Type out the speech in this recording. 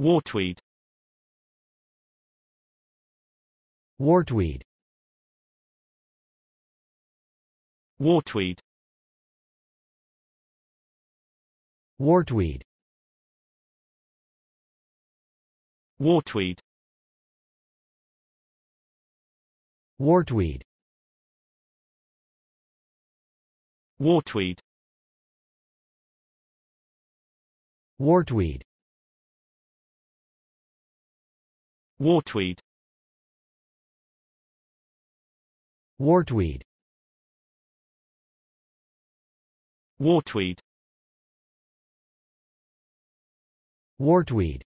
Wartweed Wartweed Wartweed Wartweed Wartweed Wartweed Wartweed Wartweed Wartweed Wartweed Wartweed Wartweed